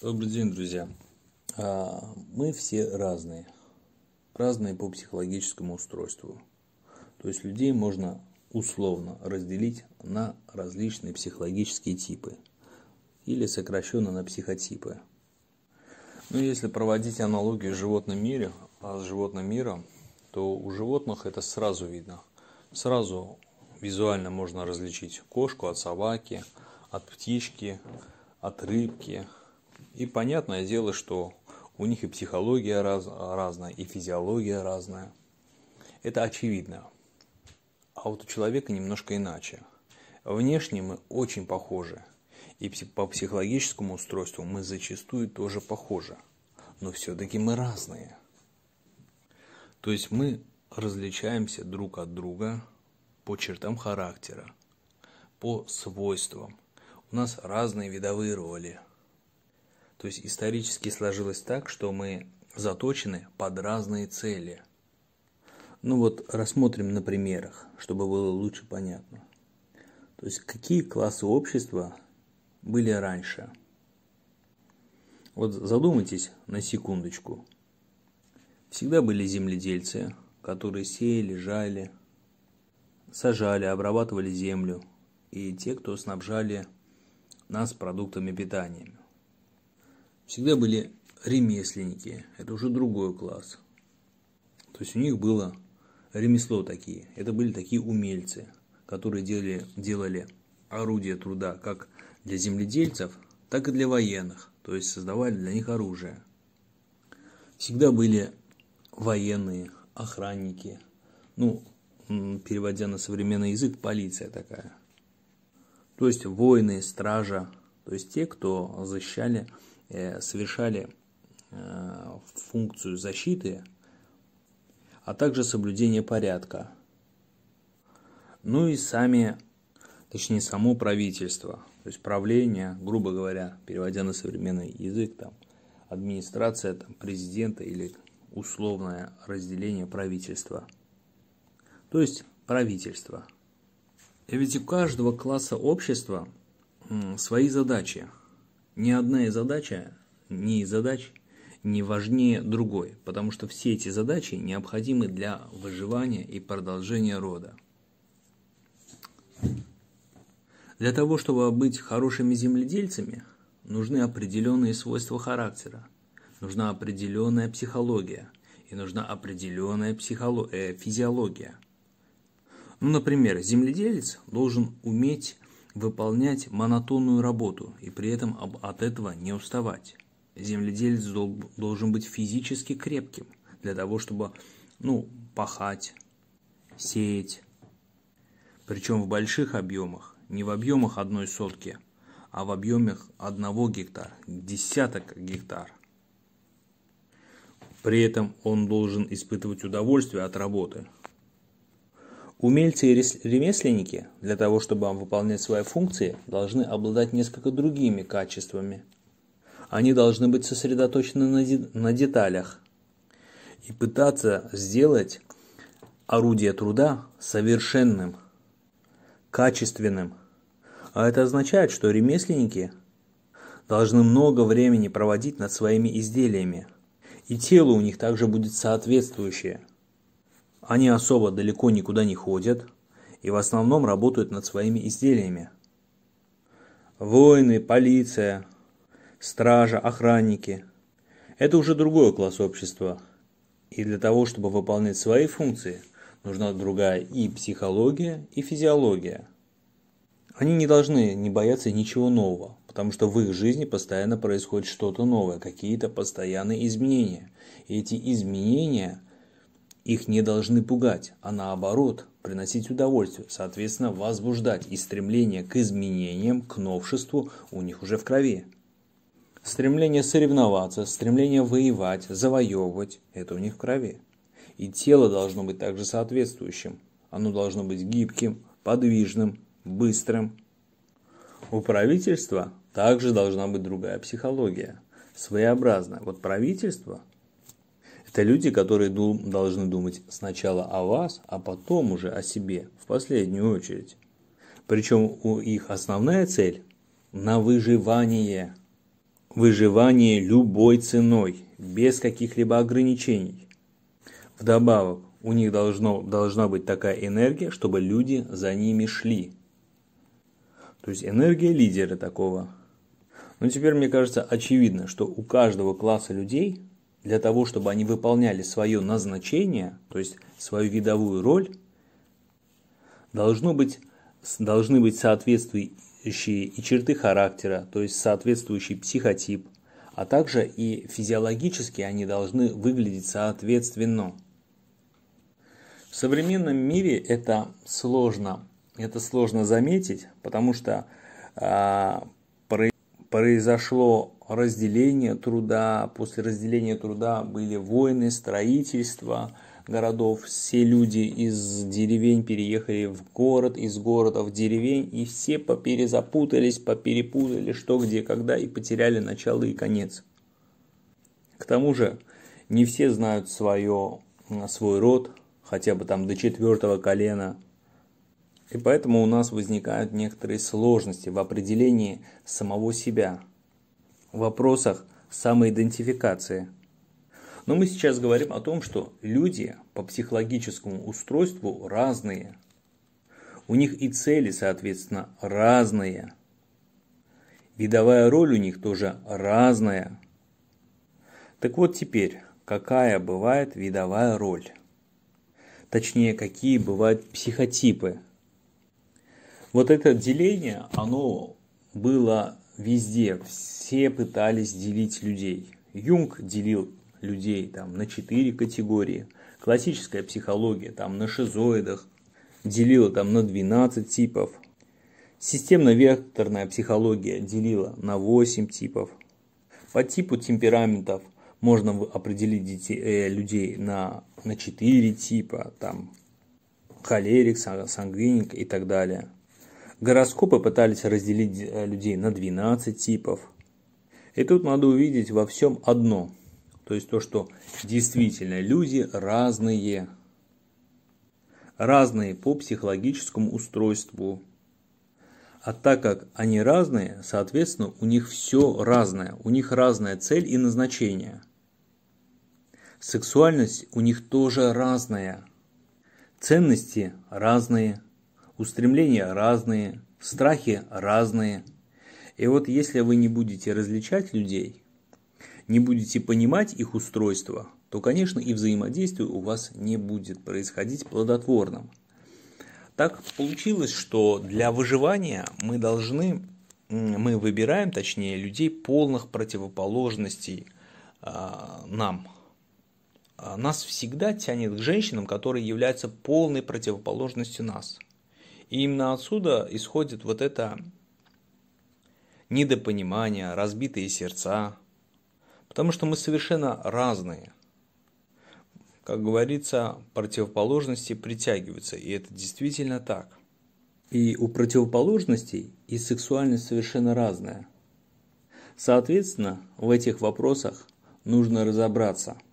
Добрый день, друзья. А, мы все разные. Разные по психологическому устройству. То есть людей можно условно разделить на различные психологические типы. Или сокращенно на психотипы. Но ну, если проводить аналогию с животным миром, а с животным миром, то у животных это сразу видно. Сразу визуально можно различить кошку от собаки, от птички, от рыбки, и понятное дело, что у них и психология раз, разная, и физиология разная. Это очевидно. А вот у человека немножко иначе. Внешне мы очень похожи. И по психологическому устройству мы зачастую тоже похожи. Но все-таки мы разные. То есть мы различаемся друг от друга по чертам характера, по свойствам. У нас разные видовые роли – то есть исторически сложилось так, что мы заточены под разные цели. Ну вот рассмотрим на примерах, чтобы было лучше понятно. То есть какие классы общества были раньше? Вот задумайтесь на секундочку. Всегда были земледельцы, которые сеяли, жали, сажали, обрабатывали землю, и те, кто снабжали нас продуктами питания. Всегда были ремесленники, это уже другой класс. То есть у них было ремесло такие, это были такие умельцы, которые делали, делали орудия труда как для земледельцев, так и для военных, то есть создавали для них оружие. Всегда были военные, охранники, ну, переводя на современный язык, полиция такая. То есть воины, стража, то есть те, кто защищали Э, совершали э, функцию защиты, а также соблюдение порядка. Ну и сами, точнее само правительство, то есть правление, грубо говоря, переводя на современный язык, там, администрация там, президента или условное разделение правительства. То есть правительство. И ведь у каждого класса общества свои задачи – ни одна из задача, ни из задач не важнее другой, потому что все эти задачи необходимы для выживания и продолжения рода. Для того, чтобы быть хорошими земледельцами, нужны определенные свойства характера, нужна определенная психология и нужна определенная психоло- э, физиология. Ну, например, земледелец должен уметь выполнять монотонную работу и при этом от этого не уставать. Земледелец должен быть физически крепким для того, чтобы ну, пахать, сеять. Причем в больших объемах, не в объемах одной сотки, а в объемах одного гектара, десяток гектар. При этом он должен испытывать удовольствие от работы – Умельцы и ремесленники для того, чтобы выполнять свои функции, должны обладать несколько другими качествами. Они должны быть сосредоточены на, де на деталях и пытаться сделать орудие труда совершенным, качественным. А это означает, что ремесленники должны много времени проводить над своими изделиями, и тело у них также будет соответствующее – они особо далеко никуда не ходят и в основном работают над своими изделиями. Воины, полиция, стража, охранники – это уже другой класс общества. И для того, чтобы выполнять свои функции, нужна другая и психология, и физиология. Они не должны не бояться ничего нового, потому что в их жизни постоянно происходит что-то новое, какие-то постоянные изменения. И эти изменения – их не должны пугать, а наоборот, приносить удовольствие, соответственно, возбуждать, и стремление к изменениям, к новшеству у них уже в крови. Стремление соревноваться, стремление воевать, завоевывать – это у них в крови. И тело должно быть также соответствующим. Оно должно быть гибким, подвижным, быстрым. У правительства также должна быть другая психология, своеобразная. Вот правительство – это люди, которые дум, должны думать сначала о вас, а потом уже о себе, в последнюю очередь. Причем у их основная цель – на выживание. Выживание любой ценой, без каких-либо ограничений. Вдобавок, у них должно, должна быть такая энергия, чтобы люди за ними шли. То есть энергия лидера такого. Но теперь мне кажется очевидно, что у каждого класса людей – для того, чтобы они выполняли свое назначение, то есть свою видовую роль, должно быть, должны быть соответствующие и черты характера, то есть соответствующий психотип, а также и физиологически они должны выглядеть соответственно. В современном мире это сложно, это сложно заметить, потому что а, произошло разделение труда, после разделения труда были войны, строительство городов, все люди из деревень переехали в город, из города в деревень, и все поперезапутались, поперепутали, что где, когда, и потеряли начало и конец. К тому же, не все знают свое, свой род, хотя бы там до четвертого колена – и поэтому у нас возникают некоторые сложности в определении самого себя, в вопросах самоидентификации. Но мы сейчас говорим о том, что люди по психологическому устройству разные. У них и цели, соответственно, разные. Видовая роль у них тоже разная. Так вот теперь, какая бывает видовая роль? Точнее, какие бывают психотипы – вот это деление, оно было везде. Все пытались делить людей. Юнг делил людей там, на четыре категории. Классическая психология там, на шизоидах делила там, на 12 типов. Системно-векторная психология делила на 8 типов. По типу темпераментов можно определить детей, э, людей на, на 4 типа, там, холерик, сангвиник и так далее. Гороскопы пытались разделить э, людей на 12 типов. И тут надо увидеть во всем одно. То есть то, что действительно люди разные. Разные по психологическому устройству. А так как они разные, соответственно, у них все разное. У них разная цель и назначение. Сексуальность у них тоже разная. Ценности разные устремления разные, страхи разные. И вот если вы не будете различать людей, не будете понимать их устройство, то, конечно, и взаимодействие у вас не будет происходить плодотворным. Так получилось, что для выживания мы должны, мы выбираем, точнее, людей полных противоположностей э, нам. А, нас всегда тянет к женщинам, которые являются полной противоположностью нас – и именно отсюда исходит вот это недопонимание, разбитые сердца, потому что мы совершенно разные. Как говорится, противоположности притягиваются, и это действительно так. И у противоположностей и сексуальность совершенно разная. Соответственно, в этих вопросах нужно разобраться –